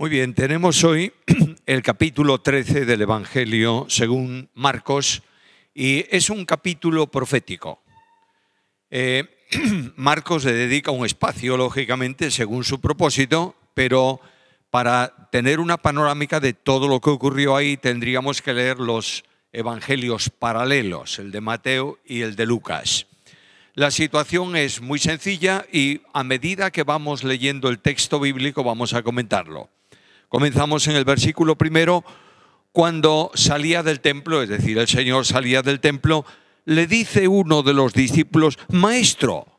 Muy bien, tenemos hoy el capítulo 13 del Evangelio según Marcos y es un capítulo profético. Eh, Marcos le dedica un espacio, lógicamente, según su propósito, pero para tener una panorámica de todo lo que ocurrió ahí tendríamos que leer los evangelios paralelos, el de Mateo y el de Lucas. La situación es muy sencilla y a medida que vamos leyendo el texto bíblico vamos a comentarlo. Comenzamos en el versículo primero, cuando salía del templo, es decir, el Señor salía del templo, le dice uno de los discípulos, Maestro,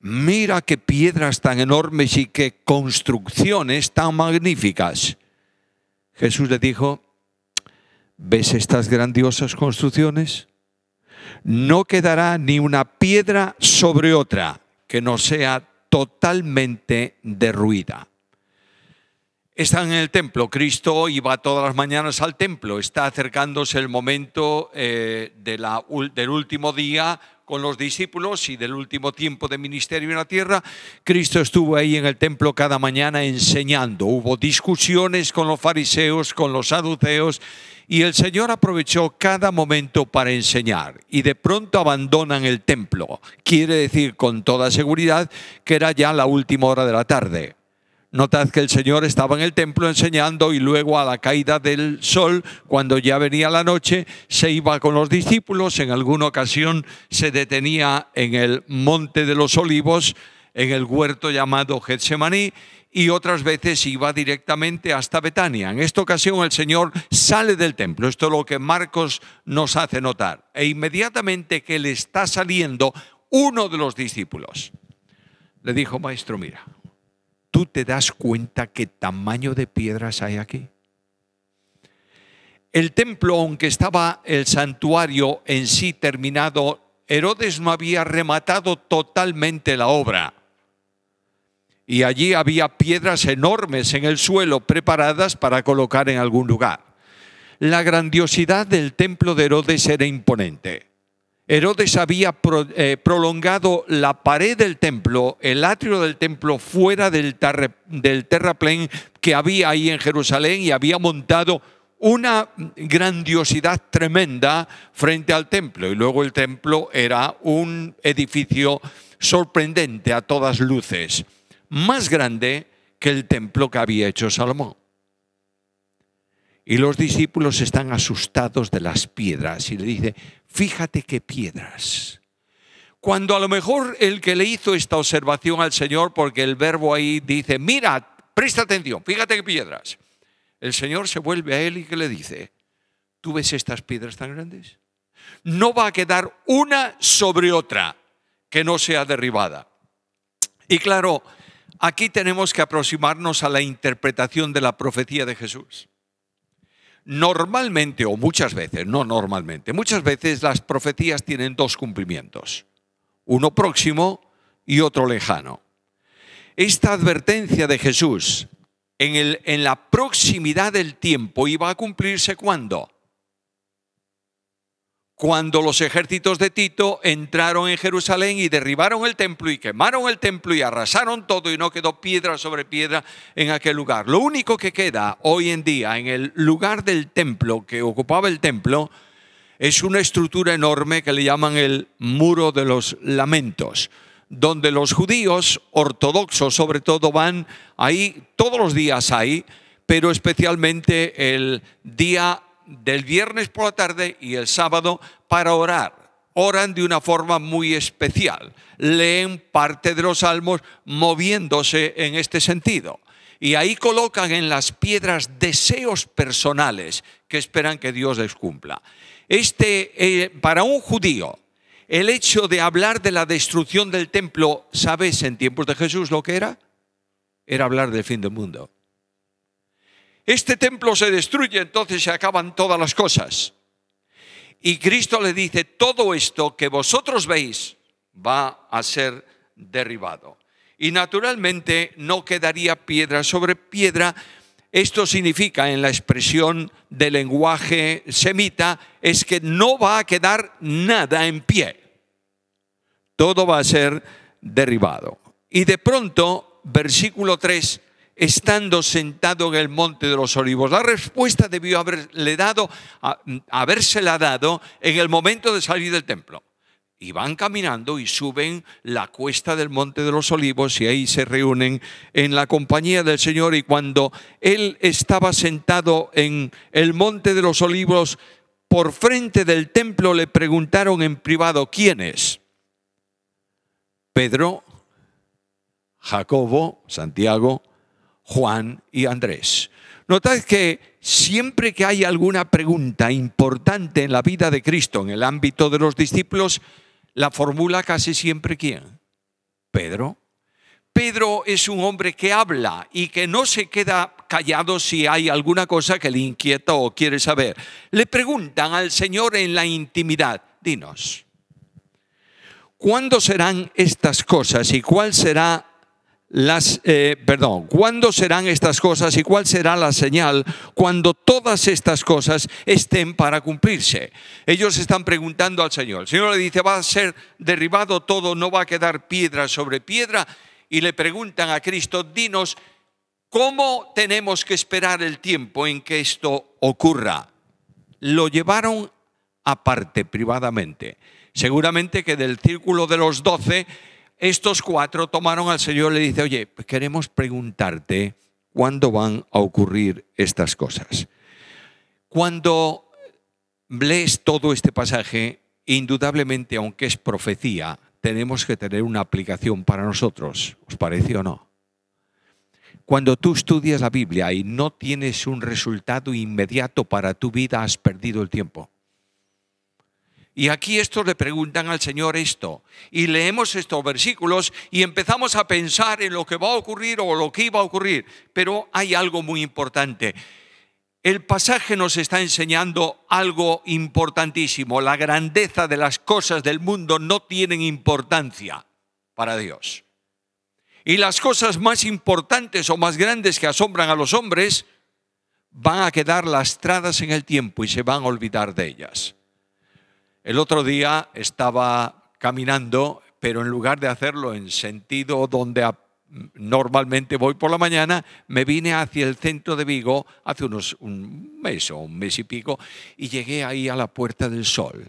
mira qué piedras tan enormes y qué construcciones tan magníficas. Jesús le dijo, ¿ves estas grandiosas construcciones? No quedará ni una piedra sobre otra que no sea totalmente derruida. Están en el templo. Cristo iba todas las mañanas al templo. Está acercándose el momento eh, del último día con los discípulos y del último tiempo de ministerio en la tierra, Cristo estuvo ahí en el templo cada mañana enseñando. Hubo discusiones con los fariseos, con los saduceos, y el Señor aprovechó cada momento para enseñar. Y de pronto abandonan el templo. Quiere decir con toda seguridad que era ya la última hora de la tarde. Notad que el Señor estaba en el templo enseñando y luego a la caída del sol, cuando ya venía la noche, se iba con los discípulos, en alguna ocasión se detenía en el monte de los olivos, en el huerto llamado Getsemaní, y otras veces iba directamente hasta Betania. En esta ocasión el Señor sale del templo, esto es lo que Marcos nos hace notar, e inmediatamente que le está saliendo uno de los discípulos, le dijo, maestro, mira, tú te das cuenta qué tamaño de piedras hay aquí. El templo, aunque estaba el santuario en sí terminado, Herodes no había rematado totalmente la obra. Y allí había piedras enormes en el suelo preparadas para colocar en algún lugar. La grandiosidad del templo de Herodes era imponente. Herodes había eh, prolongado la pared del templo, el atrio del templo fuera del, del terraplén que había ahí en Jerusalén y había montado una grandiosidad tremenda frente al templo. Y luego el templo era un edificio sorprendente a todas luces, más grande que el templo que había hecho Salomón. Y los discípulos están asustados de las piedras y le dice, fíjate qué piedras. Cuando a lo mejor el que le hizo esta observación al Señor, porque el verbo ahí dice, mira, presta atención, fíjate qué piedras. El Señor se vuelve a él y le dice, ¿tú ves estas piedras tan grandes? No va a quedar una sobre otra que no sea derribada. Y claro, aquí tenemos que aproximarnos a la interpretación de la profecía de Jesús. Normalmente, o muchas veces, no normalmente, muchas veces las profecías tienen dos cumplimientos, uno próximo y otro lejano. Esta advertencia de Jesús en, la proximidad del tiempo iba a cumplirse ¿cuándo? cuando los ejércitos de Tito entraron en Jerusalén y derribaron el templo y quemaron el templo y arrasaron todo y no quedó piedra sobre piedra en aquel lugar. Lo único que queda hoy en día en el lugar del templo que ocupaba el templo es una estructura enorme que le llaman el muro de los lamentos, donde los judíos ortodoxos sobre todo van ahí todos los días ahí, pero especialmente el día del viernes por la tarde y el sábado para orar. Oran de una forma muy especial. Leen parte de los salmos moviéndose en este sentido. Y ahí colocan en las piedras deseos personales que esperan que Dios les cumpla. Este, eh, para un judío, el hecho de hablar de la destrucción del templo, ¿sabes en tiempos de Jesús lo que era? Era hablar del fin del mundo este templo se destruye, entonces se acaban todas las cosas. Y Cristo le dice, todo esto que vosotros veis va a ser derribado. Y naturalmente no quedaría piedra sobre piedra. Esto significa en la expresión del lenguaje semita, es que no va a quedar nada en pie. Todo va a ser derribado. Y de pronto, versículo 3, estando sentado en el monte de los olivos? La respuesta debió haberle dado, habérsela dado en el momento de salir del templo. Y van caminando y suben la cuesta del monte de los olivos y ahí se reúnen en la compañía del Señor. Y cuando Él estaba sentado en el monte de los olivos, por frente del templo le preguntaron en privado, ¿quién es? Pedro, Jacobo, Santiago, Juan y Andrés. Notad que siempre que hay alguna pregunta importante en la vida de Cristo, en el ámbito de los discípulos, la formula casi siempre quién? Pedro. Pedro es un hombre que habla y que no se queda callado si hay alguna cosa que le inquieta o quiere saber. Le preguntan al Señor en la intimidad, dinos, ¿cuándo serán estas cosas y cuál será las, eh, perdón, ¿cuándo serán estas cosas y cuál será la señal cuando todas estas cosas estén para cumplirse? Ellos están preguntando al Señor. El Señor le dice, va a ser derribado todo, no va a quedar piedra sobre piedra. Y le preguntan a Cristo, dinos, ¿cómo tenemos que esperar el tiempo en que esto ocurra? Lo llevaron aparte, privadamente. Seguramente que del círculo de los doce estos cuatro tomaron al Señor y le dice, oye, pues queremos preguntarte cuándo van a ocurrir estas cosas. Cuando lees todo este pasaje, indudablemente, aunque es profecía, tenemos que tener una aplicación para nosotros, ¿os parece o no? Cuando tú estudias la Biblia y no tienes un resultado inmediato para tu vida, has perdido el tiempo. Y aquí estos le preguntan al Señor esto. Y leemos estos versículos y empezamos a pensar en lo que va a ocurrir o lo que iba a ocurrir. Pero hay algo muy importante. El pasaje nos está enseñando algo importantísimo. La grandeza de las cosas del mundo no tienen importancia para Dios. Y las cosas más importantes o más grandes que asombran a los hombres van a quedar lastradas en el tiempo y se van a olvidar de ellas. El otro día estaba caminando, pero en lugar de hacerlo en sentido donde normalmente voy por la mañana, me vine hacia el centro de Vigo hace unos un mes o un mes y pico y llegué ahí a la Puerta del Sol.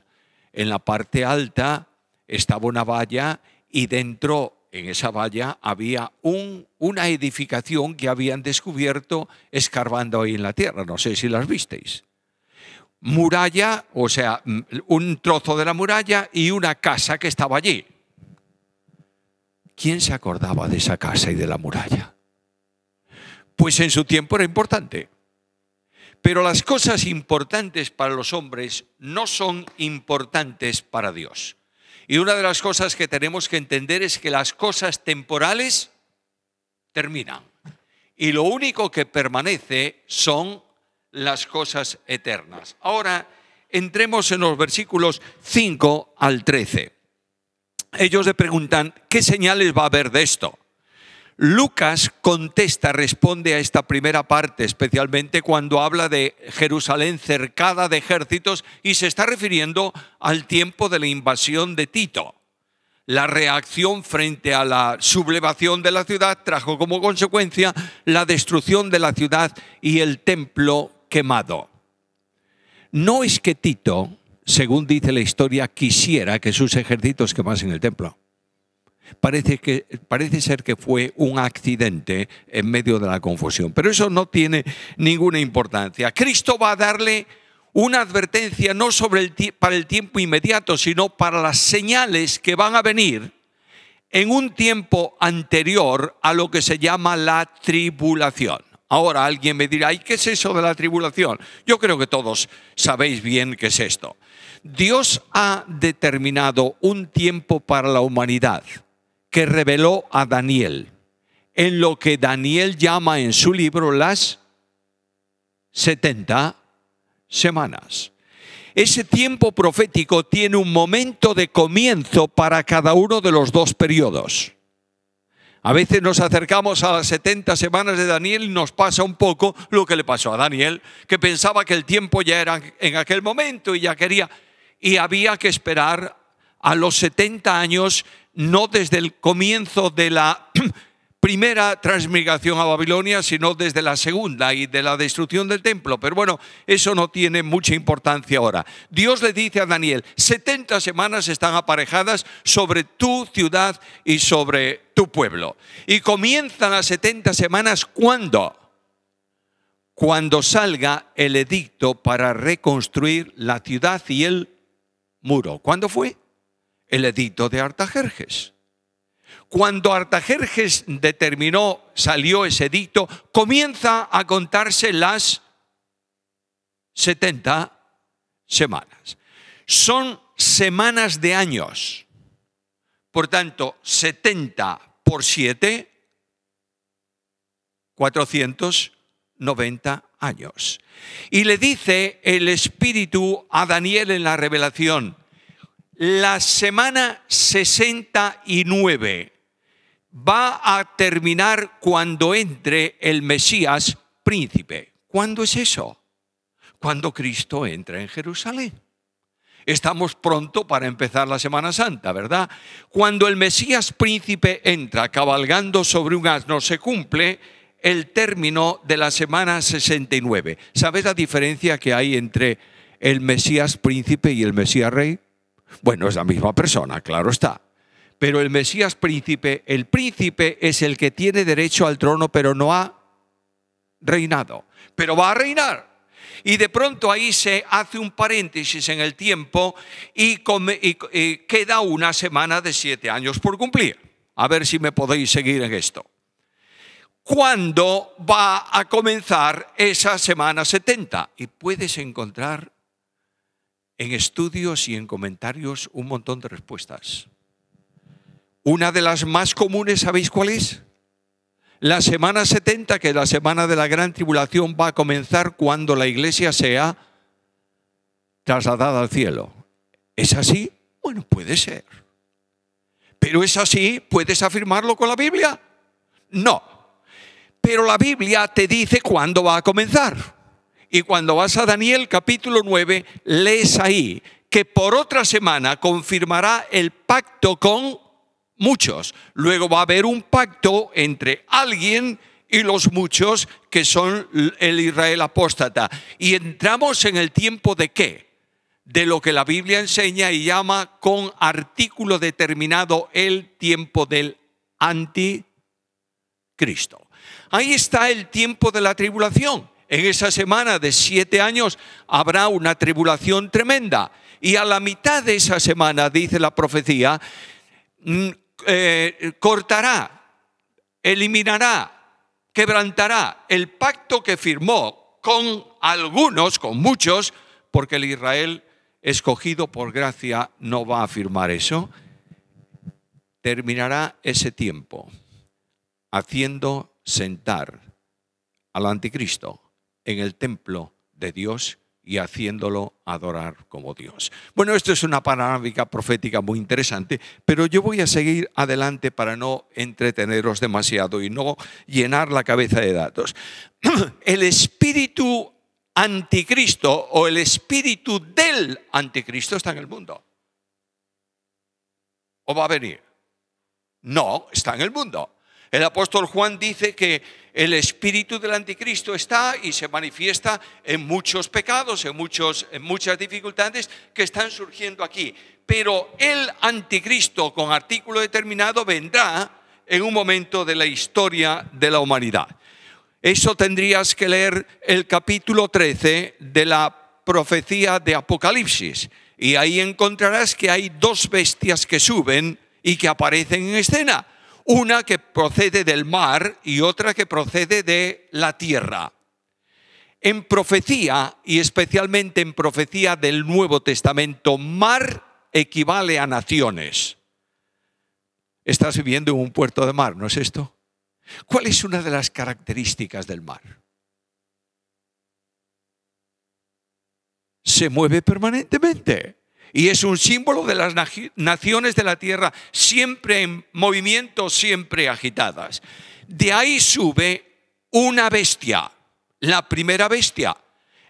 En la parte alta estaba una valla y dentro en esa valla había una edificación que habían descubierto escarbando ahí en la tierra. No sé si las visteis muralla, o sea, mm, un trozo de la muralla y una casa que estaba allí. ¿Quién se acordaba de esa casa y de la muralla? Pues en su tiempo era importante. Pero las cosas importantes para los hombres no son importantes para Dios. Y una de las cosas que tenemos que entender es que las cosas temporales terminan. Y lo único que permanece son las cosas eternas. Ahora entremos en los versículos 5 al 13. Ellos le preguntan, ¿qué señales va a haber de esto? Lucas contesta, responde a esta primera parte, especialmente cuando habla de Jerusalén cercada de ejércitos y se está refiriendo al tiempo de la invasión de Tito. La reacción frente a la sublevación de la ciudad trajo como consecuencia la destrucción de la ciudad y el templo quemado. No es que Tito, según dice la historia, quisiera que sus ejércitos quemasen el templo. Parece, que, parece ser que fue un accidente en medio de la confusión, pero eso no tiene ninguna importancia. Cristo va a darle una advertencia no sobre el, para el tiempo inmediato, sino para las señales que van a venir en un tiempo anterior a lo que se llama la tribulación. Ahora alguien me dirá, ¿y qué es eso de la tribulación? Yo creo que todos sabéis bien qué es esto. Dios ha determinado un tiempo para la humanidad que reveló a Daniel, en lo que Daniel llama en su libro las 70 semanas. Ese tiempo profético tiene un momento de comienzo para cada uno de los dos periodos. A veces nos acercamos a las 70 semanas de Daniel y nos pasa un poco lo que le pasó a Daniel, que pensaba que el tiempo ya era en aquel momento y ya quería, y había que esperar a los 70 años, no desde el comienzo de la primera transmigración a Babilonia, sino desde la segunda y de la destrucción del templo. Pero bueno, eso no tiene mucha importancia ahora. Dios le dice a Daniel, 70 semanas están aparejadas sobre tu ciudad y sobre tu pueblo. Y comienzan las 70 semanas cuando? Cuando salga el edicto para reconstruir la ciudad y el muro. ¿Cuándo fue? El edicto de Artajerjes. Cuando Artajerjes determinó, salió ese dicto, comienza a contarse las 70 semanas. Son semanas de años. Por tanto, 70 por 7, 490 años. Y le dice el Espíritu a Daniel en la revelación, la semana 69 va a terminar cuando entre el Mesías príncipe. ¿Cuándo es eso? Cuando Cristo entra en Jerusalén. Estamos pronto para empezar la Semana Santa, ¿verdad? Cuando el Mesías príncipe entra cabalgando sobre un asno, se cumple el término de la semana 69. ¿Sabes la diferencia que hay entre el Mesías príncipe y el Mesías rey? Bueno, es la misma persona, claro está. Pero el Mesías príncipe, el príncipe es el que tiene derecho al trono, pero no ha reinado. Pero va a reinar. Y de pronto ahí se hace un paréntesis en el tiempo y, queda una semana de siete años por cumplir. A ver si me podéis seguir en esto. ¿Cuándo va a comenzar esa semana 70? Y puedes encontrar en estudios y en comentarios un montón de respuestas. Una de las más comunes, ¿sabéis cuál es? La semana 70, que la semana de la gran tribulación, va a comenzar cuando la iglesia sea trasladada al cielo. ¿Es así? Bueno, puede ser. Pero es así, ¿puedes afirmarlo con la Biblia? No. Pero la Biblia te dice cuándo va a comenzar. Y cuando vas a Daniel capítulo 9, lees ahí que por otra semana confirmará el pacto con muchos. Luego va a haber un pacto entre alguien y los muchos que son el Israel apóstata. Y entramos en el tiempo de qué? De lo que la Biblia enseña y llama con artículo determinado el tiempo del anticristo. Ahí está el tiempo de la tribulación. En esa semana de siete años habrá una tribulación tremenda. Y a la mitad de esa semana, dice la profecía, mm, eh, cortará, eliminará, quebrantará el pacto que firmó con algunos, con muchos, porque el Israel escogido por gracia no va a firmar eso. Terminará ese tiempo haciendo sentar al anticristo en el templo de Dios y haciéndolo adorar como Dios. Bueno, esto es una panorámica profética muy interesante, pero yo voy a seguir adelante para no entreteneros demasiado y no llenar la cabeza de datos. El espíritu anticristo o el espíritu del anticristo está en el mundo. ¿O va a venir? No, está en el mundo. El apóstol Juan dice que el espíritu del anticristo está y se manifiesta en muchos pecados, en, muchos, en muchas dificultades que están surgiendo aquí. Pero el anticristo con artículo determinado vendrá en un momento de la historia de la humanidad. Eso tendrías que leer el capítulo 13 de la profecía de Apocalipsis. Y ahí encontrarás que hay dos bestias que suben y que aparecen en escena una que procede del mar y otra que procede de la tierra. En profecía, y especialmente en profecía del Nuevo Testamento, mar equivale a naciones. Estás viviendo en un puerto de mar, ¿no es esto? ¿Cuál es una de las características del mar? Se mueve permanentemente y es un símbolo de las naciones de la tierra, siempre en movimiento, siempre agitadas. De ahí sube una bestia, la primera bestia.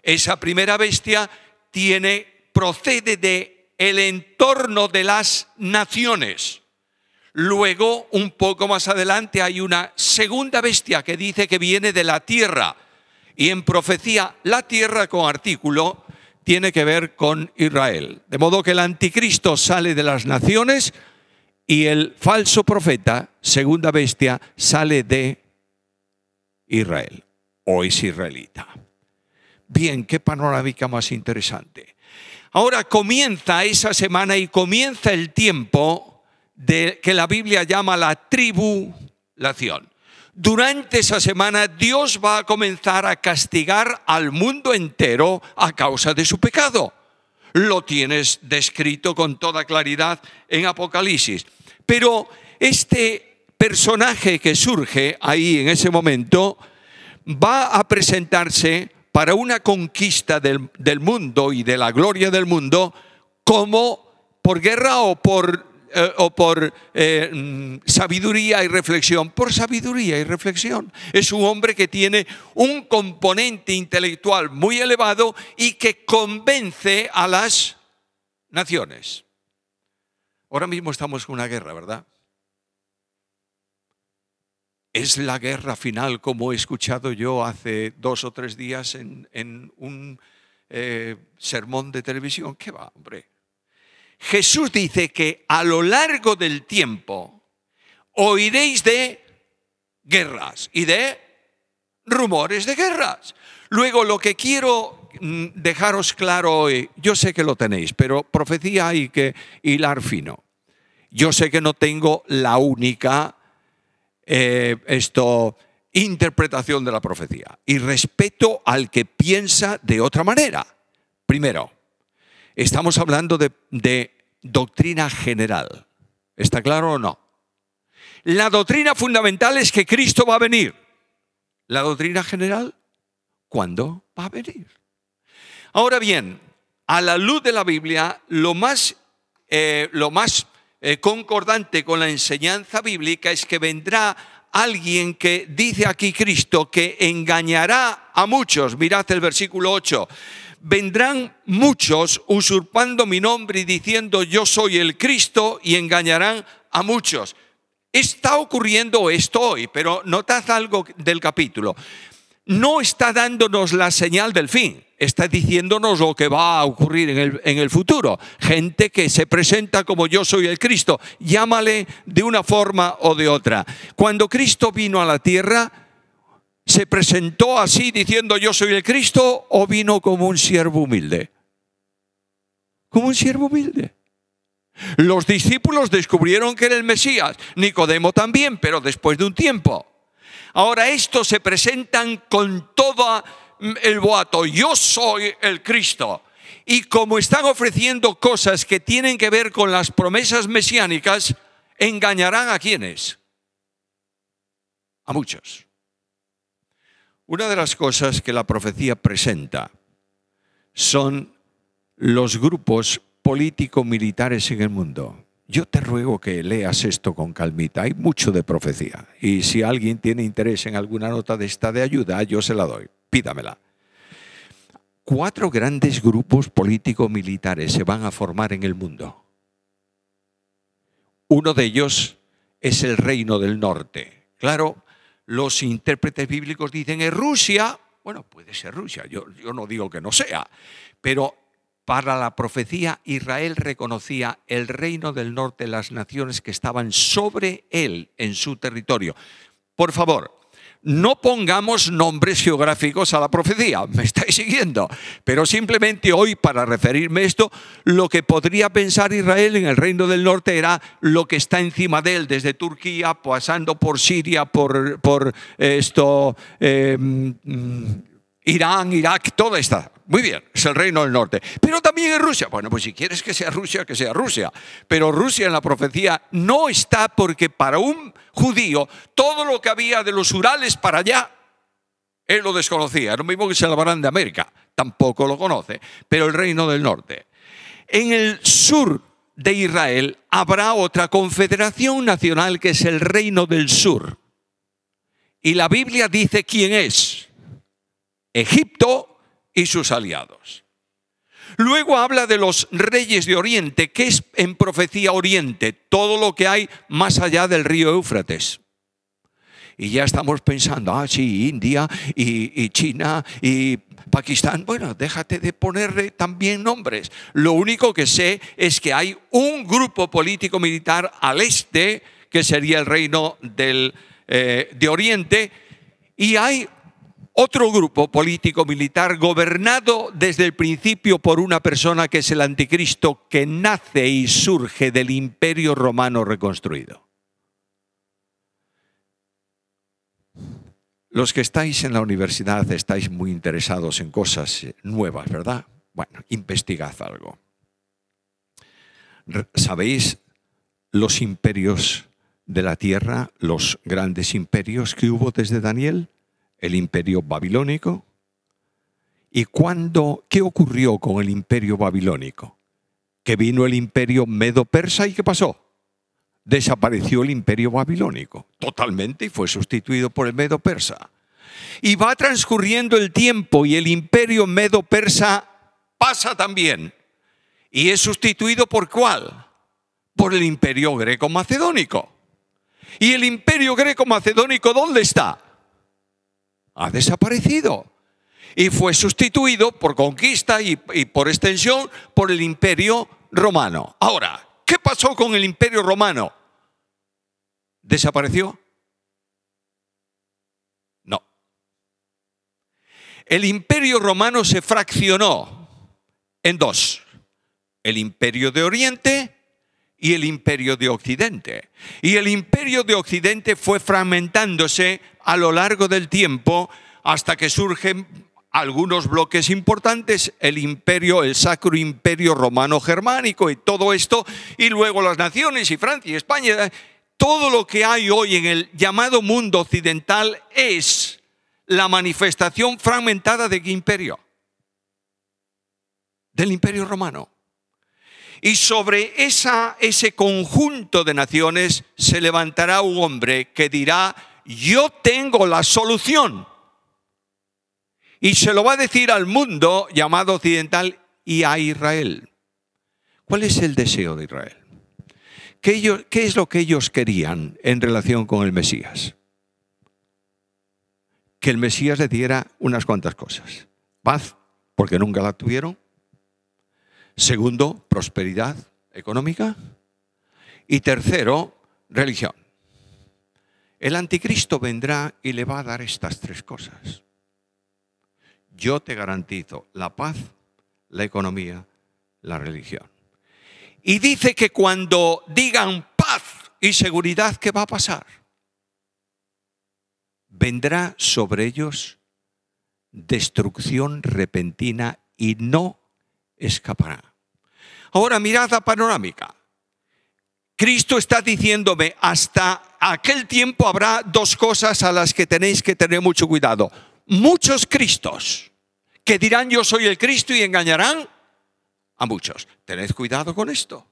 Esa primera bestia tiene procede de el entorno de las naciones. Luego, un poco más adelante, hay una segunda bestia que dice que viene de la tierra. Y en profecía, la tierra con artículo tiene que ver con Israel. De modo que el anticristo sale de las naciones y el falso profeta, segunda bestia, sale de Israel o es israelita. Bien, qué panorámica más interesante. Ahora comienza esa semana y comienza el tiempo de, que la Biblia llama la tribulación. Durante esa semana Dios va a comenzar a castigar al mundo entero a causa de su pecado. Lo tienes descrito con toda claridad en Apocalipsis. Pero este personaje que surge ahí en ese momento va a presentarse para una conquista del, mundo y de la gloria del mundo como por guerra o por eh, o por eh, mm, sabiduría y reflexión, por sabiduría y reflexión. Es un hombre que tiene un componente intelectual muy elevado y que convence a las naciones. Ahora mismo estamos con una guerra, ¿verdad? Es la guerra final, como he escuchado yo hace dos o tres días en, un eh, sermón de televisión. ¿Qué va, hombre? Jesús dice que a lo largo del tiempo oiréis de guerras y de rumores de guerras. Luego lo que quiero mm, dejaros claro hoy, yo sé que lo tenéis, pero profecía hay que hilar fino. Yo sé que no tengo la única eh, esto, interpretación de la profecía y respeto al que piensa de otra manera. Primero, estamos hablando de doctrina general. ¿Está claro o no? La doctrina fundamental es que Cristo va a venir. La doctrina general, ¿cuándo va a venir? Ahora bien, a la luz de la Biblia, lo más, eh, lo más eh, concordante con la enseñanza bíblica es que vendrá alguien que dice aquí Cristo que engañará a muchos. Mirad el versículo 8 vendrán muchos usurpando mi nombre y diciendo yo soy el Cristo y engañarán a muchos. Está ocurriendo esto hoy, pero notad algo del capítulo. No está dándonos la señal del fin, está diciéndonos lo que va a ocurrir en el, en el futuro. Gente que se presenta como yo soy el Cristo, llámale de una forma o de otra. Cuando Cristo vino a la tierra, ¿Se presentó así diciendo yo soy el Cristo o vino como un siervo humilde? Como un siervo humilde. Los discípulos descubrieron que era el Mesías, Nicodemo también, pero después de un tiempo. Ahora estos se presentan con todo mm, el boato, yo soy el Cristo. Y como están ofreciendo cosas que tienen que ver con las promesas mesiánicas, engañarán a quienes? A muchos. Una de las cosas que la profecía presenta son los grupos político-militares en el mundo. Yo te ruego que leas esto con calmita. Hay mucho de profecía. Y si alguien tiene interés en alguna nota de esta de ayuda, yo se la doy. Pídamela. Cuatro grandes grupos político-militares se van a formar en el mundo. Uno de ellos es el reino del norte. Claro, los intérpretes bíblicos dicen es Rusia, bueno, puede ser Rusia, yo, yo no digo que no sea, pero para la profecía Israel reconocía el reino del norte, las naciones que estaban sobre él en su territorio. Por favor, no pongamos nombres geográficos a la profecía, me estáis siguiendo, pero simplemente hoy para referirme a esto, lo que podría pensar Israel en el reino del norte era lo que está encima de él, desde Turquía, pasando por Siria, por, por eh, esto, eh, mm, mm, Irán, Irak, toda esta muy bien, es el reino del norte. Pero también es Rusia. Bueno, pues si quieres que sea Rusia, que sea Rusia. Pero Rusia en la profecía no está porque para un judío todo lo que había de los Urales para allá, él lo desconocía. Lo mismo que se hablarán de América, tampoco lo conoce. Pero el reino del norte. En el sur de Israel habrá otra confederación nacional que es el reino del sur. Y la Biblia dice quién es. Egipto y sus aliados. Luego habla de los reyes de Oriente, que es en profecía Oriente, todo lo que hay más allá del río Éufrates. Y ya estamos pensando, ah, sí, India y, China y Pakistán. Bueno, déjate de ponerle también nombres. Lo único que sé es que hay un grupo político militar al este, que sería el reino del, eh, de Oriente, y hay otro grupo político militar gobernado desde el principio por una persona que es el anticristo que nace y surge del imperio romano reconstruido. Los que estáis en la universidad estáis muy interesados en cosas nuevas, ¿verdad? Bueno, investigad algo. ¿Sabéis los imperios de la tierra, los grandes imperios que hubo desde Daniel? el imperio babilónico. ¿Y cuándo, qué ocurrió con el imperio babilónico? Que vino el imperio medo-persa y ¿qué pasó? Desapareció el imperio babilónico totalmente y fue sustituido por el medo-persa. Y va transcurriendo el tiempo y el imperio medo-persa pasa también. Y es sustituido por cuál? Por el imperio greco-macedónico. ¿Y el imperio greco-macedónico dónde está? ha desaparecido y fue sustituido por conquista y, por extensión por el imperio romano. Ahora, ¿qué pasó con el imperio romano? ¿Desapareció? No. El imperio romano se fraccionó en dos. El imperio de Oriente y el imperio de Occidente. Y el imperio de Occidente fue fragmentándose a lo largo del tiempo hasta que surgen algunos bloques importantes, el imperio, el sacro imperio romano-germánico y todo esto, y luego las naciones y Francia y España, todo lo que hay hoy en el llamado mundo occidental es la manifestación fragmentada de imperio? Del imperio romano. Y sobre esa, ese conjunto de naciones se levantará un hombre que dirá, yo tengo la solución. Y se lo va a decir al mundo llamado occidental y a Israel. ¿Cuál es el deseo de Israel? ¿Qué, ellos, ¿Qué, es lo que ellos querían en relación con el Mesías? Que el Mesías le diera unas cuantas cosas. Paz, porque nunca la tuvieron. Segundo, prosperidad económica. Y tercero, religión. El anticristo vendrá y le va a dar estas tres cosas. Yo te garantizo la paz, la economía, la religión. Y dice que cuando digan paz y seguridad, ¿qué va a pasar? Vendrá sobre ellos destrucción repentina y no escapará. Ahora mirad panorámica. Cristo está diciéndome, hasta aquel tiempo habrá dos cosas a las que tenéis que tener mucho cuidado. Muchos Cristos que dirán yo soy el Cristo y engañarán a muchos. Tened cuidado con esto.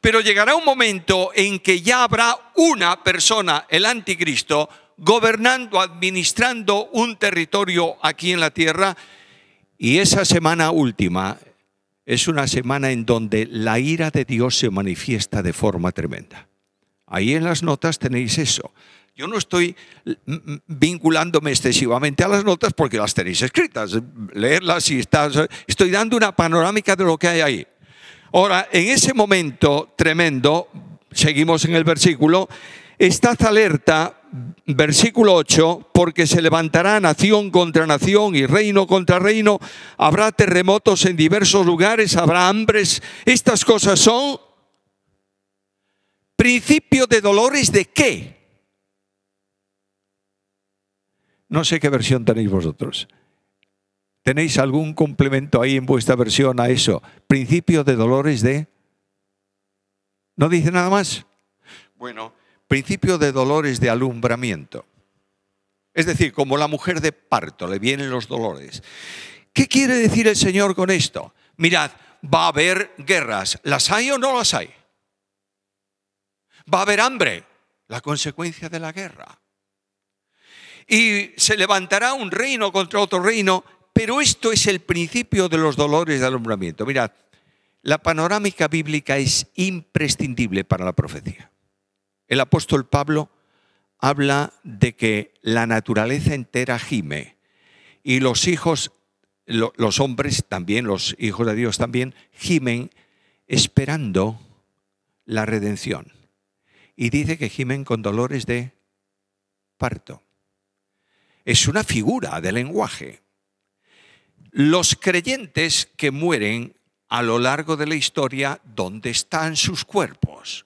Pero llegará un momento en que ya habrá una persona, el anticristo, gobernando, administrando un territorio aquí en la tierra. Y esa semana última es una semana en donde la ira de Dios se manifiesta de forma tremenda. Ahí en las notas tenéis eso. Yo no estoy mm, mm, vinculándome excesivamente a las notas porque las tenéis escritas. Leerlas y estás, estoy dando una panorámica de lo que hay ahí. Ahora, en ese momento tremendo, seguimos en el versículo, estad alerta versículo 8, porque se levantará nación contra nación y reino contra reino, habrá terremotos en diversos lugares, habrá hambres. Estas cosas son principio de dolores de qué? No sé qué versión tenéis vosotros. ¿Tenéis algún complemento ahí en vuestra versión a eso? Principio de dolores de... ¿No dice nada más? Bueno, principio de dolores de alumbramiento. Es decir, como la mujer de parto, le vienen los dolores. ¿Qué quiere decir el Señor con esto? Mirad, va a haber guerras. ¿Las hay o no las hay? Va a haber hambre, la consecuencia de la guerra. Y se levantará un reino contra otro reino, pero esto es el principio de los dolores de alumbramiento. Mirad, la panorámica bíblica es imprescindible para la profecía. El apóstol Pablo habla de que la naturaleza entera gime y los hijos, los hombres también, los hijos de Dios también, gimen esperando la redención. Y dice que gimen con dolores de parto. Es una figura de lenguaje. Los creyentes que mueren a lo largo de la historia, ¿dónde están sus cuerpos?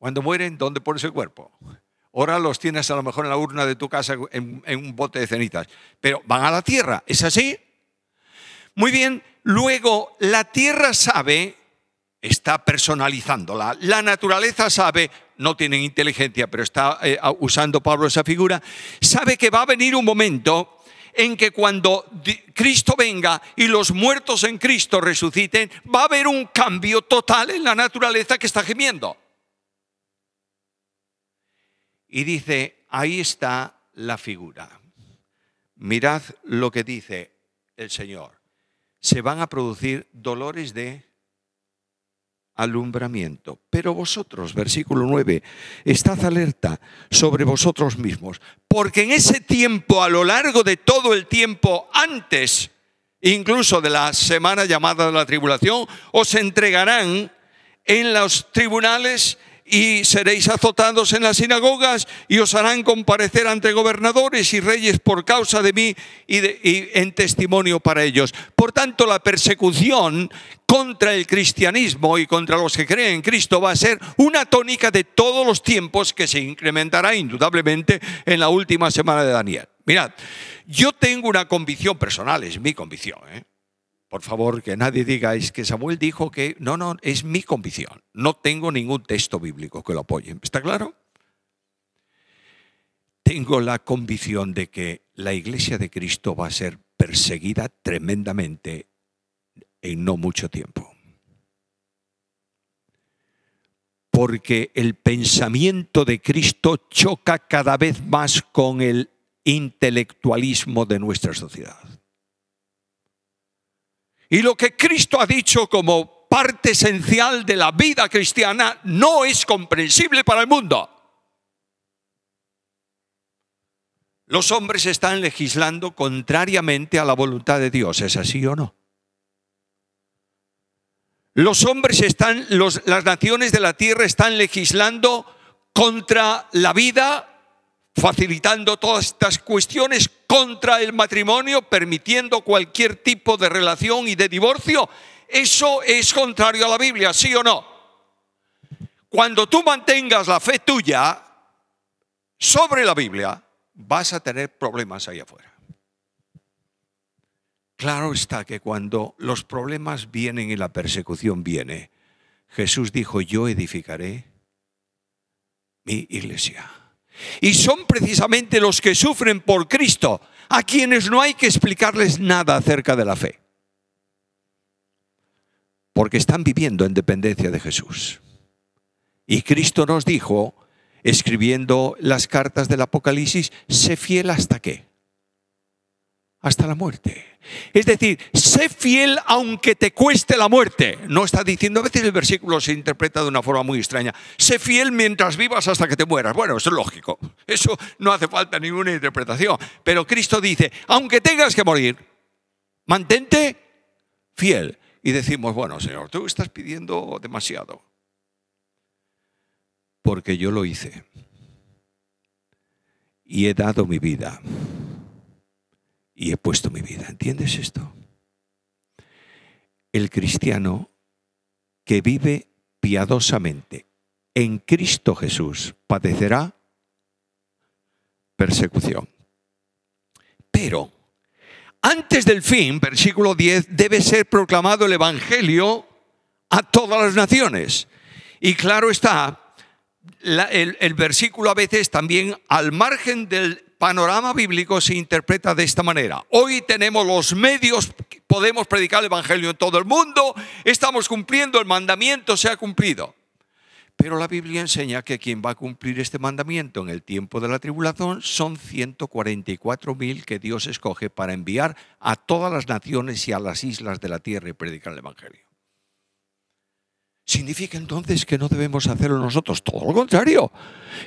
Cuando mueren, ¿dónde pones el cuerpo? Ahora los tienes a lo mejor en la urna de tu casa en, un bote de cenitas, pero van a la tierra, ¿es así? Muy bien, luego la tierra sabe, está personalizándola, la naturaleza sabe, no tienen inteligencia, pero está eh, usando Pablo esa figura, sabe que va a venir un momento en que cuando Cristo venga y los muertos en Cristo resuciten, va a haber un cambio total en la naturaleza que está gimiendo. Y dice, ahí está la figura. Mirad lo que dice el Señor. Se van a producir dolores de alumbramiento. Pero vosotros, versículo 9, estad alerta sobre vosotros mismos, porque en ese tiempo, a lo largo de todo el tiempo antes, incluso de la semana llamada de la tribulación, os entregarán en los tribunales y seréis azotados en las sinagogas y os harán comparecer ante gobernadores y reyes por causa de mí y, en testimonio para ellos. Por tanto, la persecución contra el cristianismo y contra los que creen en Cristo va a ser una tónica de todos los tiempos que se incrementará indudablemente en la última semana de Daniel. Mirad, yo tengo una convicción personal, es mi convicción. ¿eh? Por favor, que nadie diga, que Samuel dijo que no, no, es mi convicción. No tengo ningún texto bíblico que lo apoye. ¿Está claro? Tengo la convicción de que la iglesia de Cristo va a ser perseguida tremendamente en no mucho tiempo. Porque el pensamiento de Cristo choca cada vez más con el intelectualismo de nuestra sociedad. Y lo que Cristo ha dicho como parte esencial de la vida cristiana no es comprensible para el mundo. Los hombres están legislando contrariamente a la voluntad de Dios, ¿es así o no? Los hombres están, las naciones de la tierra están legislando contra la vida facilitando todas estas cuestiones contra el matrimonio, permitiendo cualquier tipo de relación y de divorcio, eso es contrario a la Biblia, ¿sí o no? Cuando tú mantengas la fe tuya sobre la Biblia, vas a tener problemas ahí afuera. Claro está que cuando los problemas vienen y la persecución viene, Jesús dijo, yo edificaré mi iglesia. Y son precisamente los que sufren por Cristo, a quienes no hay que explicarles nada acerca de la fe. Porque están viviendo en dependencia de Jesús. Y Cristo nos dijo, escribiendo las cartas del Apocalipsis, sé fiel hasta qué hasta la muerte. Es decir, sé fiel aunque te cueste la muerte. No está diciendo, a veces el versículo se interpreta de una forma muy extraña. Sé fiel mientras vivas hasta que te mueras. Bueno, eso es lógico. Eso no hace falta ninguna interpretación. Pero Cristo dice, aunque tengas que morir, mantente fiel. Y decimos, bueno, Señor, tú estás pidiendo demasiado. Porque yo lo hice. Y he dado mi vida y he puesto mi vida. ¿Entiendes esto? El cristiano que vive piadosamente en Cristo Jesús padecerá persecución. Pero antes del fin, versículo 10, debe ser proclamado el Evangelio a todas las naciones. Y claro está, el, versículo a veces también al margen del panorama bíblico se interpreta de esta manera. Hoy tenemos los medios, podemos predicar el Evangelio en todo el mundo, estamos cumpliendo, el mandamiento se ha cumplido. Pero la Biblia enseña que quien va a cumplir este mandamiento en el tiempo de la tribulación son 144.000 mil que Dios escoge para enviar a todas las naciones y a las islas de la tierra y predicar el Evangelio. ¿Significa entonces que no debemos hacerlo nosotros? Todo lo contrario.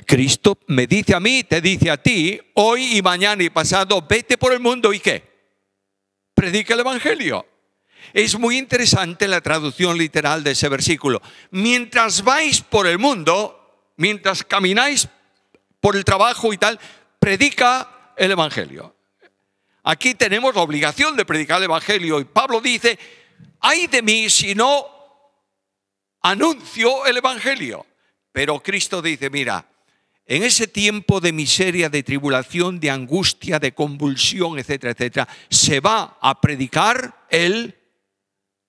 Cristo me dice a mí, te dice a ti, hoy y mañana y pasado, vete por el mundo y qué? Predica el Evangelio. Es muy interesante la traducción literal de ese versículo. Mientras vais por el mundo, mientras camináis por el trabajo y tal, predica el Evangelio. Aquí tenemos la obligación de predicar el Evangelio y Pablo dice, ay de mí si no anuncio el Evangelio. Pero Cristo dice, mira, en ese tiempo de miseria, de tribulación, de angustia, de convulsión, etcétera, etcétera, se va a predicar el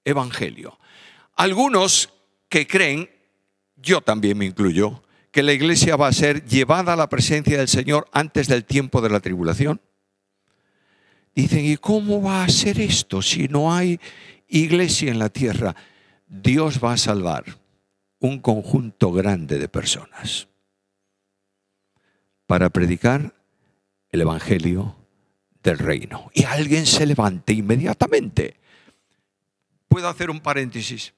Evangelio. Algunos que creen, yo también me incluyo, que la iglesia va a ser llevada a la presencia del Señor antes del tiempo de la tribulación. Dicen, ¿y cómo va a ser esto si no hay iglesia en la tierra? Dios va a salvar un conjunto grande de personas para predicar el Evangelio del reino. Y alguien se levante inmediatamente. Puedo hacer un paréntesis.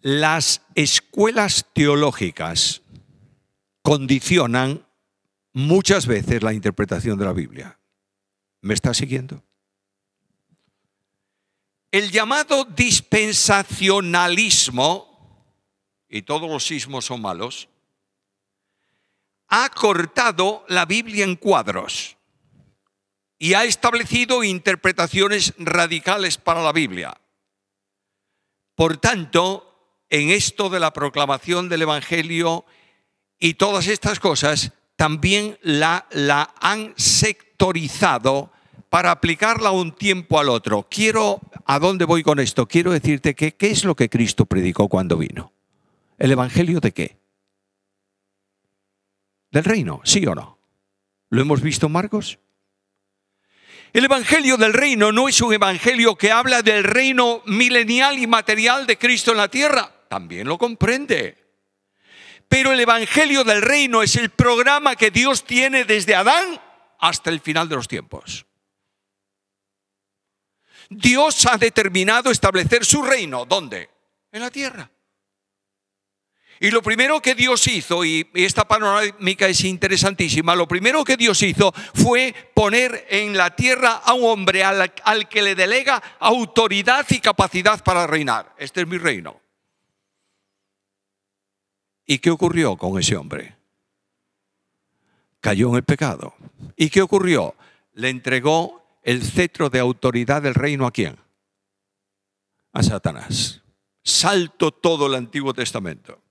Las escuelas teológicas condicionan muchas veces la interpretación de la Biblia. ¿Me está siguiendo? El llamado dispensacionalismo, y todos los sismos son malos, ha cortado la Biblia en cuadros y ha establecido interpretaciones radicales para la Biblia. Por tanto, en esto de la proclamación del Evangelio y todas estas cosas, también la, la han sectorizado para aplicarla un tiempo al otro. Quiero, ¿a dónde voy con esto? Quiero decirte que qué es lo que Cristo predicó cuando vino. ¿El Evangelio de qué? Del reino, sí o no. ¿Lo hemos visto, Marcos? El Evangelio del Reino no es un Evangelio que habla del reino milenial y material de Cristo en la tierra. También lo comprende. Pero el Evangelio del Reino es el programa que Dios tiene desde Adán hasta el final de los tiempos. Dios ha determinado establecer su reino. ¿Dónde? En la tierra. Y lo primero que Dios hizo, y esta panorámica es interesantísima, lo primero que Dios hizo fue poner en la tierra a un hombre al, que le delega autoridad y capacidad para reinar. Este es mi reino. ¿Y qué ocurrió con ese hombre? Cayó en el pecado. ¿Y qué ocurrió? Le entregó el cetro de autoridad del reino a quién? A Satanás. Salto todo el Antiguo Testamento.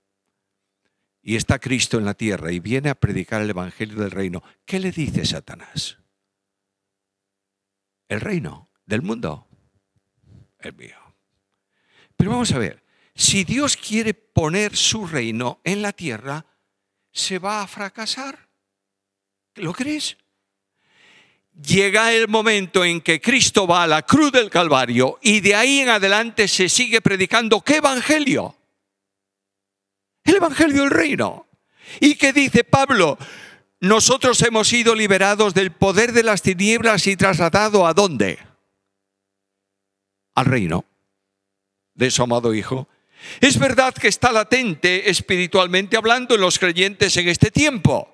Y está Cristo en la tierra y viene a predicar el Evangelio del reino. ¿Qué le dice Satanás? El reino del mundo. El mío. Pero vamos a ver, si Dios quiere poner su reino en la tierra, se va a fracasar. ¿Lo crees? llega el momento en que Cristo va a la cruz del Calvario y de ahí en adelante se sigue predicando qué evangelio. El evangelio del reino. ¿Y qué dice Pablo? Nosotros hemos sido liberados del poder de las tinieblas y trasladado a dónde? Al reino de su amado Hijo. Es verdad que está latente espiritualmente hablando en los creyentes en este tiempo.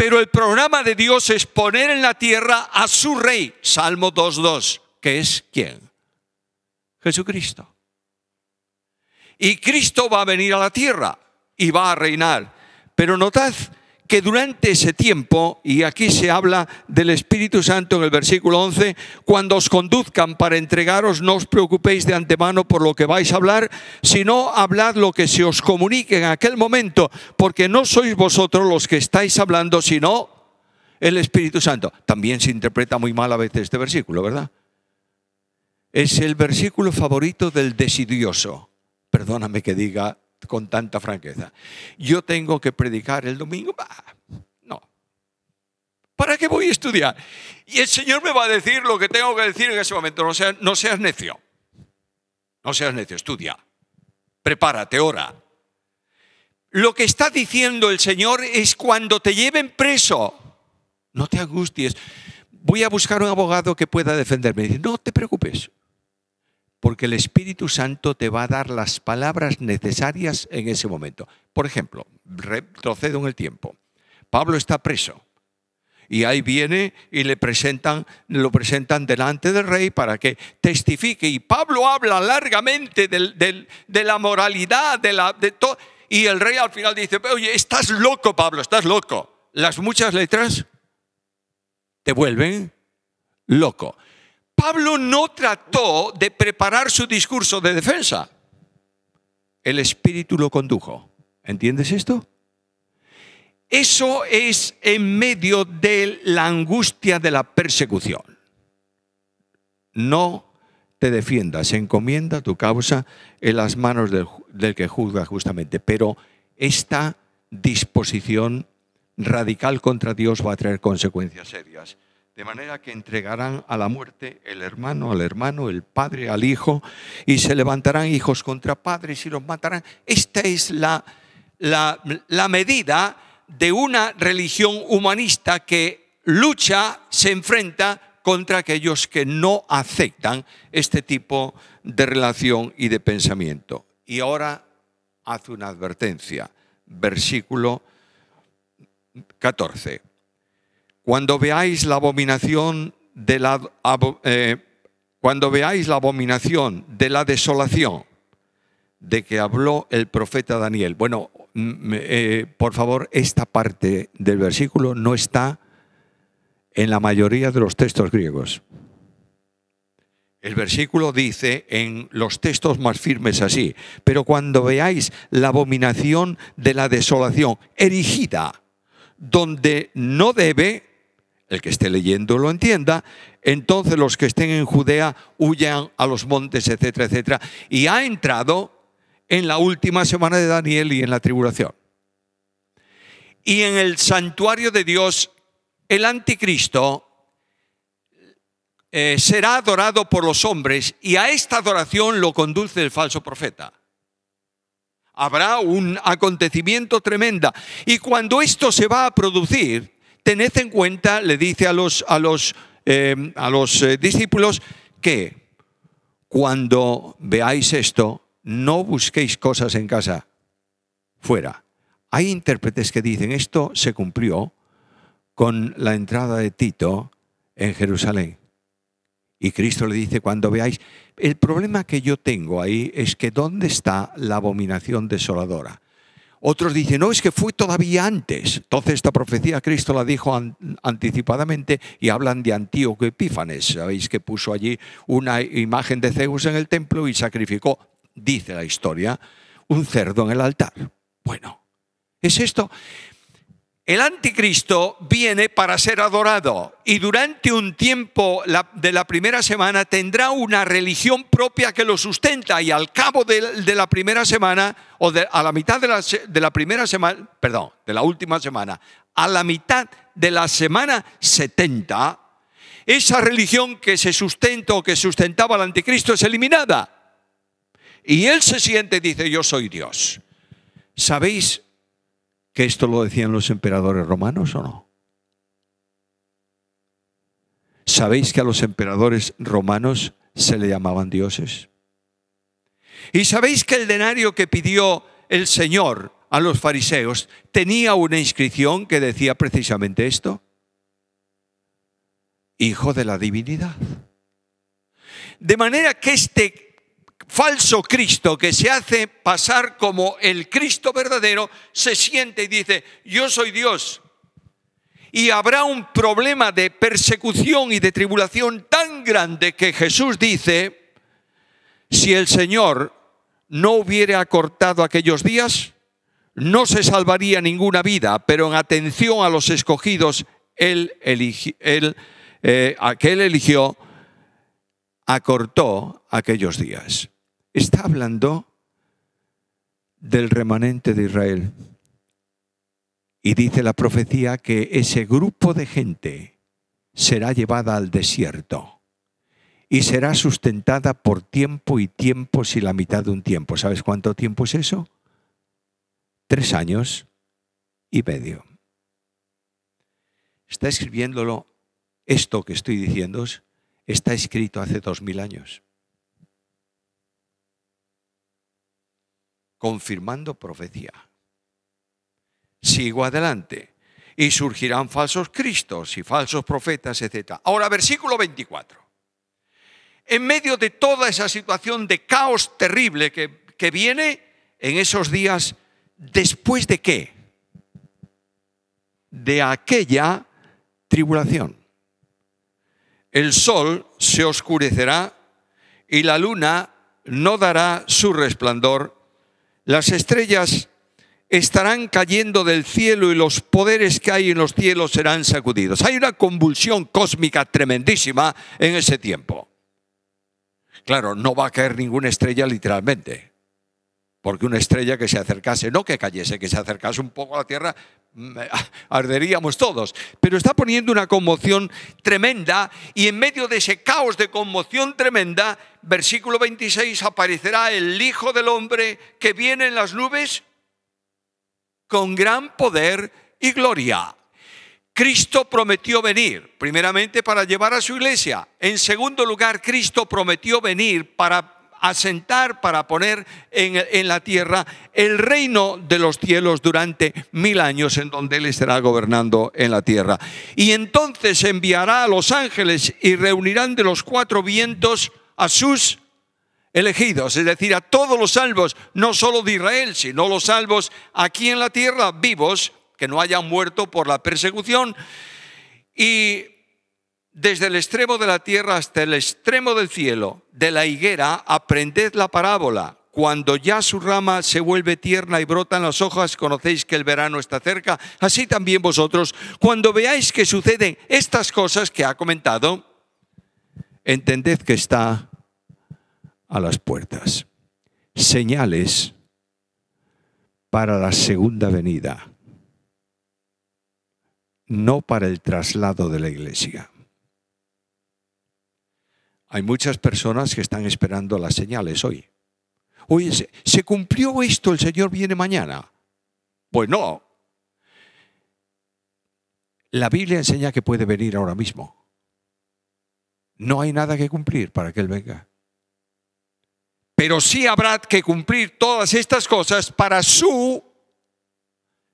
Pero el programa de Dios es poner en la tierra a su rey, Salmo 2.2, que es quién? Jesucristo. Y Cristo va a venir a la tierra y va a reinar. Pero notad que durante ese tiempo, y aquí se habla del Espíritu Santo en el versículo 11, cuando os conduzcan para entregaros, no os preocupéis de antemano por lo que vais a hablar, sino hablad lo que se os comunique en aquel momento, porque no sois vosotros los que estáis hablando, sino el Espíritu Santo. También se interpreta muy mal a veces este versículo, ¿verdad? Es el versículo favorito del desidioso. Perdóname que diga con tanta franqueza. Yo tengo que predicar el domingo. no. ¿Para qué voy a estudiar? Y el Señor me va a decir lo que tengo que decir en ese momento. No seas, no seas necio. No seas necio, estudia. Prepárate, ora. Lo que está diciendo el Señor es cuando te lleven preso, no te angusties. Voy a buscar un abogado que pueda defenderme. no te preocupes, porque el Espíritu Santo te va a dar las palabras necesarias en ese momento. Por ejemplo, retrocedo en el tiempo. Pablo está preso. Y ahí viene y le presentan, lo presentan delante del rey para que testifique. Y Pablo habla largamente de la moralidad, de todo. Y el rey al final dice, oye, estás loco, Pablo, estás loco. Las muchas letras te vuelven loco. Pablo no trató de preparar su discurso de defensa. El Espíritu lo condujo. ¿Entiendes esto? Eso es en medio de la angustia de la persecución. No te defiendas, encomienda tu causa en las manos del, que juzga justamente. Pero esta disposición radical contra Dios va a traer consecuencias serias. De manera que entregarán a la muerte el hermano al hermano, el padre al hijo, y se levantarán hijos contra padres y los matarán. Esta es la, la, medida de una religión humanista que lucha, se enfrenta contra aquellos que no aceptan este tipo de relación y de pensamiento. Y ahora hace una advertencia, versículo 14. Cuando veáis la abominación de la, eh, cuando veáis la abominación de la desolación de que habló el profeta Daniel. Bueno, mm, eh, por favor, esta parte del versículo no está en la mayoría de los textos griegos. El versículo dice en los textos más firmes así, pero cuando veáis la abominación de la desolación erigida, donde no debe, el que esté leyendo lo entienda, entonces los que estén en Judea huyan a los montes, etcétera, etcétera. Y ha entrado en la última semana de Daniel y en la tribulación. Y en el santuario de Dios, el anticristo eh, será adorado por los hombres y a esta adoración lo conduce el falso profeta. Habrá un acontecimiento tremenda. Y cuando esto se va a producir, tened en cuenta, le dice a los, a los, eh, a los eh, discípulos, que cuando veáis esto, no busquéis cosas en casa, fuera. Hay intérpretes que dicen esto se cumplió con la entrada de Tito en Jerusalén. Y Cristo le dice, cuando veáis, el problema que yo tengo ahí es que ¿dónde está la abominación desoladora? Otros dicen, no, es que fue todavía antes. Entonces esta profecía Cristo la dijo anticipadamente y hablan de Antíoco Epífanes. Sabéis que puso allí una imagen de Zeus en el templo y sacrificó, dice la historia, un cerdo en el altar. Bueno, ¿es esto? El anticristo viene para ser adorado y durante un tiempo de la primera semana tendrá una religión propia que lo sustenta y al cabo de, la primera semana o a la mitad de la, primera semana, perdón, de la última semana, a la mitad de la semana 70, esa religión que se sustenta o que sustentaba al anticristo es eliminada. Y él se siente y dice, yo soy Dios. ¿Sabéis ¿Que esto lo decían los emperadores romanos o no? ¿Sabéis que a los emperadores romanos se le llamaban dioses? ¿Y sabéis que el denario que pidió el Señor a los fariseos tenía una inscripción que decía precisamente esto? Hijo de la divinidad. De manera que este falso Cristo que se hace pasar como el Cristo verdadero, se siente y dice, yo soy Dios. Y habrá un problema de persecución y de tribulación tan grande que Jesús dice, si el Señor no hubiera acortado aquellos días, no se salvaría ninguna vida, pero en atención a los escogidos, Él, eligió, eh, aquel eligió acortó aquellos días está hablando del remanente de Israel. Y dice la profecía que ese grupo de gente será llevada al desierto y será sustentada por tiempo y tiempos y la mitad de un tiempo. ¿Sabes cuánto tiempo es eso? Tres años y medio. Está escribiéndolo, esto que estoy diciendo, está escrito hace dos mil años. confirmando profecía. Sigo adelante. Y surgirán falsos cristos y falsos profetas, etc. Ahora, versículo 24. En medio de toda esa situación de caos terrible que, que viene en esos días, ¿después de qué? De aquella tribulación. El sol se oscurecerá y la luna no dará su resplandor las estrellas estarán cayendo del cielo y los poderes que hay en los cielos serán sacudidos. Hay una convulsión cósmica tremendísima en ese tiempo. Claro, no va a caer ninguna estrella literalmente, porque una estrella que se acercase, no que cayese, que se acercase un poco a la Tierra, Mm, eh, arderíamos todos, pero está poniendo una conmoción tremenda y en medio de ese caos de conmoción tremenda, versículo 26, aparecerá el Hijo del Hombre que viene en las nubes con gran poder y gloria. Cristo prometió venir, primeramente para llevar a su iglesia. En segundo lugar, Cristo prometió venir para asentar, para poner en, la tierra el reino de los cielos durante mil años en donde Él estará gobernando en la tierra. Y entonces enviará a los ángeles y reunirán de los cuatro vientos a sus elegidos, es decir, a todos los salvos, no solo de Israel, sino los salvos aquí en la tierra, vivos, que no hayan muerto por la persecución. Y desde el extremo de la tierra hasta el extremo del cielo, de la higuera, aprended la parábola. Cuando ya su rama se vuelve tierna y brotan las hojas, conocéis que el verano está cerca. Así también vosotros, cuando veáis que suceden estas cosas que ha comentado, entended que está a las puertas. Señales para la segunda venida, no para el traslado de la iglesia. Hay muchas personas que están esperando las señales hoy. Oye, ¿se, cumplió esto? ¿El Señor viene mañana? Pues no. La Biblia enseña que puede venir ahora mismo. No hay nada que cumplir para que Él venga. Pero sí habrá que cumplir todas estas cosas para su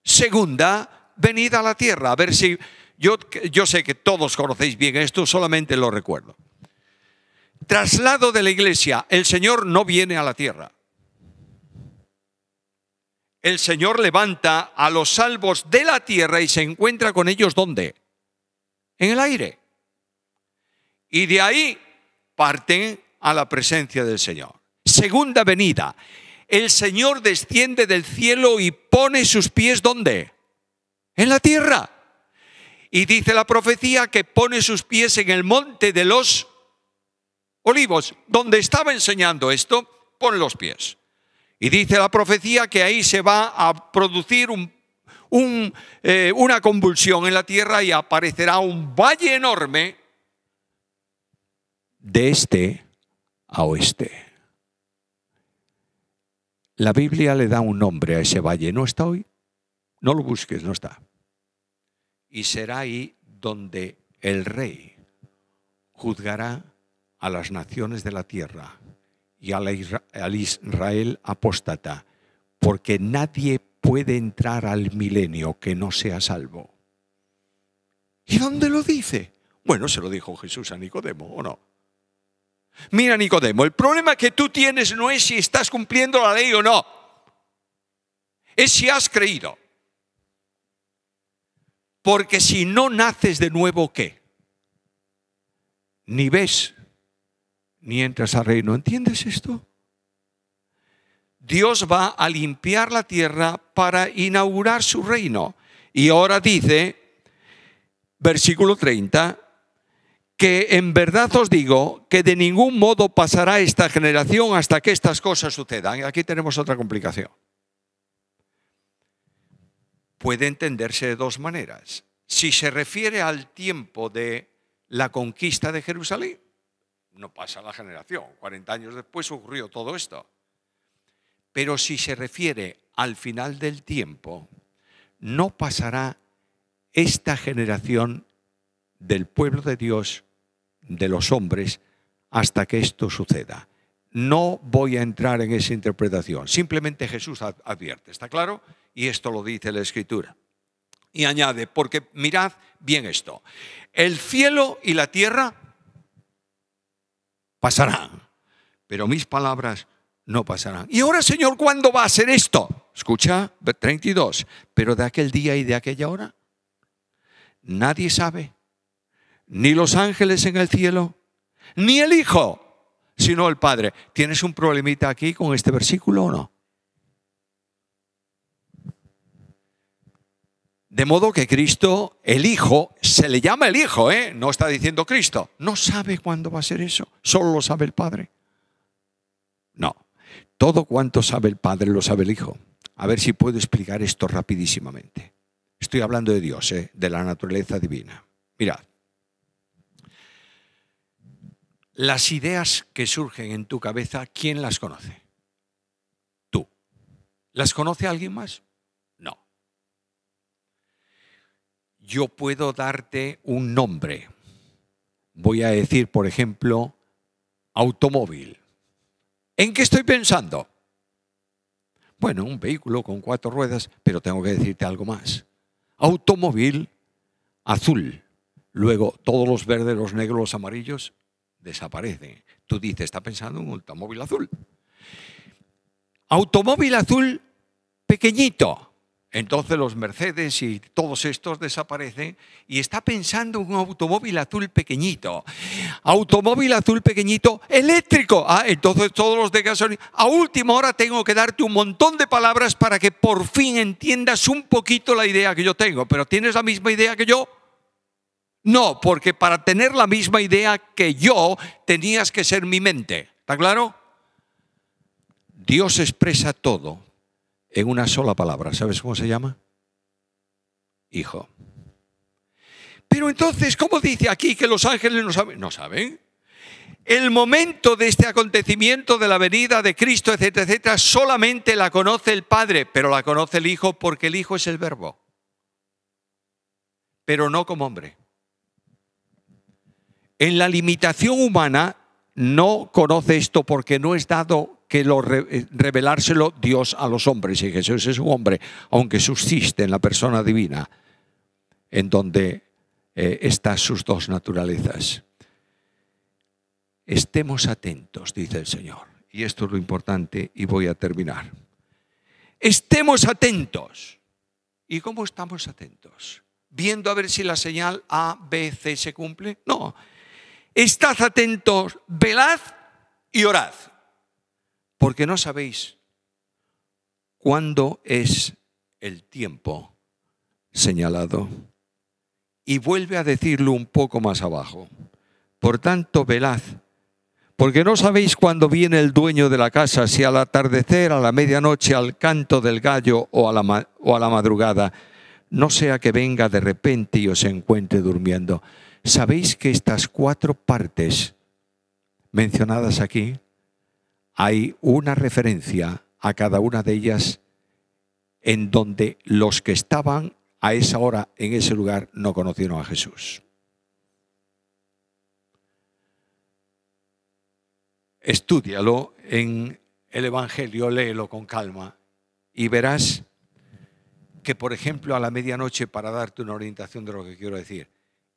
segunda venida a la tierra. A ver si yo, yo sé que todos conocéis bien esto, solamente lo recuerdo. Traslado de la iglesia. El Señor no viene a la tierra. El Señor levanta a los salvos de la tierra y se encuentra con ellos ¿dónde? En el aire. Y de ahí parten a la presencia del Señor. Segunda venida. El Señor desciende del cielo y pone sus pies ¿dónde? En la tierra. Y dice la profecía que pone sus pies en el monte de los Olivos, donde estaba enseñando esto, pon los pies. Y dice la profecía que ahí se va a producir eh, una convulsión en la tierra y aparecerá un valle enorme de este a oeste. La Biblia le da un nombre a ese valle. ¿No está hoy? No lo busques, no está. Y será ahí donde el rey juzgará a las naciones de la tierra y al Israel apóstata, porque nadie puede entrar al milenio que no sea salvo. ¿Y dónde lo dice? Bueno, se lo dijo Jesús a Nicodemo, ¿o no? Mira, Nicodemo, el problema que tú tienes no es si estás cumpliendo la ley o no, es si has creído. Porque si no naces de nuevo, ¿qué? Ni ves ni entras al reino. ¿Entiendes esto? Dios va a limpiar la tierra para inaugurar su reino. Y ahora dice, versículo 30, que en verdad os digo que de ningún modo pasará esta generación hasta que estas cosas sucedan. Aquí tenemos otra complicación. Puede entenderse de dos maneras. Si se refiere al tiempo de la conquista de Jerusalén, no pasa la generación. 40 años después ocurrió todo esto. Pero si se refiere al final del tiempo, no pasará esta generación del pueblo de Dios, de los hombres, hasta que esto suceda. No voy a entrar en esa interpretación. Simplemente Jesús advierte, ¿está claro? Y esto lo dice la Escritura. Y añade, porque mirad bien esto, el cielo y la tierra pasarán, pero mis palabras no pasarán. Y ahora, Señor, ¿cuándo va a ser esto? Escucha, 32, pero de aquel día y de aquella hora, nadie sabe, ni los ángeles en el cielo, ni el Hijo, sino el Padre. ¿Tienes un problemita aquí con este versículo o no? De modo que Cristo, el Hijo, se le llama el Hijo, ¿eh? no está diciendo Cristo. No sabe cuándo va a ser eso, solo lo sabe el Padre. No, todo cuanto sabe el Padre lo sabe el Hijo. A ver si puedo explicar esto rapidísimamente. Estoy hablando de Dios, ¿eh? de la naturaleza divina. Mirad, las ideas que surgen en tu cabeza, ¿quién las conoce? Tú. ¿Las conoce alguien más? yo puedo darte un nombre. Voy a decir, por ejemplo, automóvil. ¿En qué estoy pensando? Bueno, un vehículo con cuatro ruedas, pero tengo que decirte algo más. Automóvil azul. Luego todos los verdes, los negros, los amarillos desaparecen. Tú dices, está pensando en un automóvil azul. Automóvil azul pequeñito. Entonces los Mercedes y todos estos desaparecen y está pensando en un automóvil azul pequeñito. Automóvil azul pequeñito eléctrico. Ah, entonces todos los de gasolina. A última hora tengo que darte un montón de palabras para que por fin entiendas un poquito la idea que yo tengo. Pero ¿tienes la misma idea que yo? No, porque para tener la misma idea que yo tenías que ser mi mente. ¿Está claro? Dios expresa todo en una sola palabra. ¿Sabes cómo se llama? Hijo. Pero entonces, ¿cómo dice aquí que los ángeles no saben? No saben. El momento de este acontecimiento de la venida de Cristo, etcétera, etcétera, solamente la conoce el Padre, pero la conoce el Hijo porque el Hijo es el verbo, pero no como hombre. En la limitación humana no conoce esto porque no es dado que lo eh, revelárselo Dios a los hombres. Y Jesús es un hombre, aunque subsiste en la persona divina, en donde eh, están sus dos naturalezas. Estemos atentos, dice el Señor. Y esto es lo importante y voy a terminar. Estemos atentos. ¿Y cómo estamos atentos? ¿Viendo a ver si la señal A, B, C se cumple? No. Estad atentos, velad y orad porque no sabéis cuándo es el tiempo señalado. Y vuelve a decirlo un poco más abajo. Por tanto, velad, porque no sabéis cuándo viene el dueño de la casa, si al atardecer, a la medianoche, al canto del gallo o a la, o a la madrugada, no sea que venga de repente y os encuentre durmiendo. Sabéis que estas cuatro partes mencionadas aquí hay una referencia a cada una de ellas en donde los que estaban a esa hora en ese lugar no conocieron a Jesús. Estúdialo en el Evangelio, léelo con calma y verás que, por ejemplo, a la medianoche, para darte una orientación de lo que quiero decir,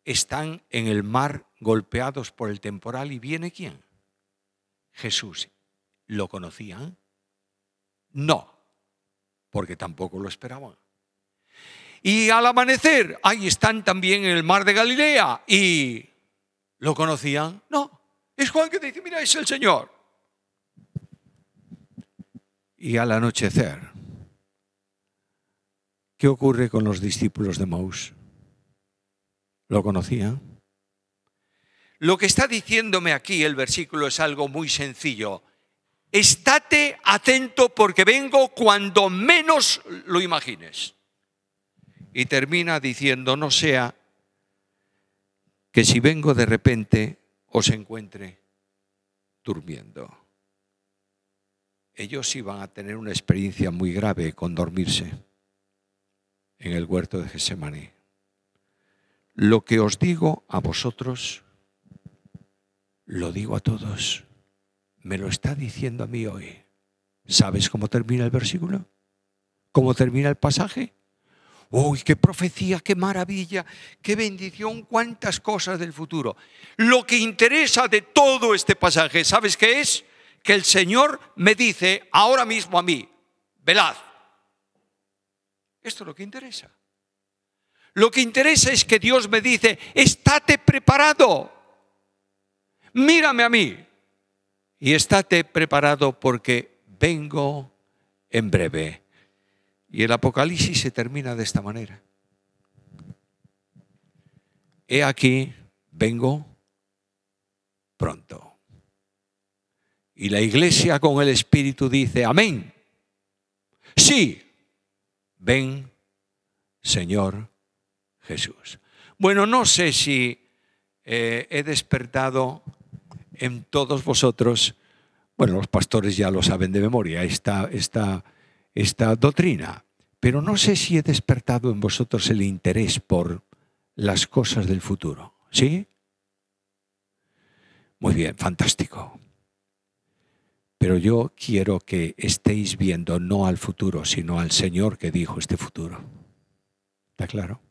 están en el mar golpeados por el temporal y viene quién? Jesús lo conocían? No, porque tampoco lo esperaban. Y al amanecer, ahí están también en el mar de Galilea y lo conocían. No, es Juan que dice, mira, es el Señor. Y al anochecer, ¿qué ocurre con los discípulos de Maús? ¿Lo conocían? Lo que está diciéndome aquí el versículo es algo muy sencillo estate atento porque vengo cuando menos lo imagines. Y termina diciendo, no sea que si vengo de repente os encuentre durmiendo. Ellos iban a tener una experiencia muy grave con dormirse en el huerto de Gesemaní. Lo que os digo a vosotros, lo digo a todos me lo está diciendo a mí hoy. ¿Sabes cómo termina el versículo? ¿Cómo termina el pasaje? ¡Uy, qué profecía, qué maravilla, qué bendición, cuántas cosas del futuro! Lo que interesa de todo este pasaje, ¿sabes qué es? Que el Señor me dice ahora mismo a mí, velad. Esto es lo que interesa. Lo que interesa es que Dios me dice, estate preparado. Mírame a mí y estate preparado porque vengo en breve. Y el Apocalipsis se termina de esta manera. He aquí, vengo pronto. Y la iglesia con el Espíritu dice, amén. Sí, ven, Señor Jesús. Bueno, no sé si eh, he despertado en todos vosotros, bueno, los pastores ya lo saben de memoria, esta, esta doctrina, pero no sé si he despertado en vosotros el interés por las cosas del futuro, ¿sí? Muy bien, fantástico. Pero yo quiero que estéis viendo no al futuro, sino al Señor que dijo este futuro. ¿Está claro?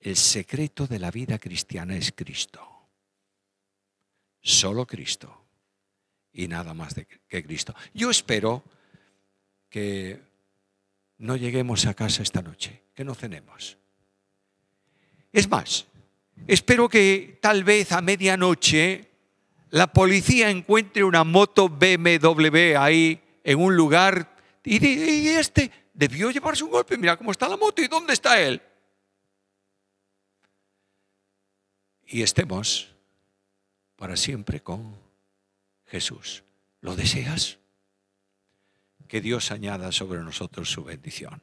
El secreto de la vida cristiana es Cristo solo Cristo y nada más que Cristo. Yo espero que no lleguemos a casa esta noche, que no cenemos. Es más, espero que tal vez a medianoche la policía encuentre una moto BMW ahí en un lugar y, y este debió llevarse un golpe, mira cómo está la moto y dónde está él. Y estemos para siempre con Jesús. ¿Lo deseas? Que Dios añada sobre nosotros su bendición.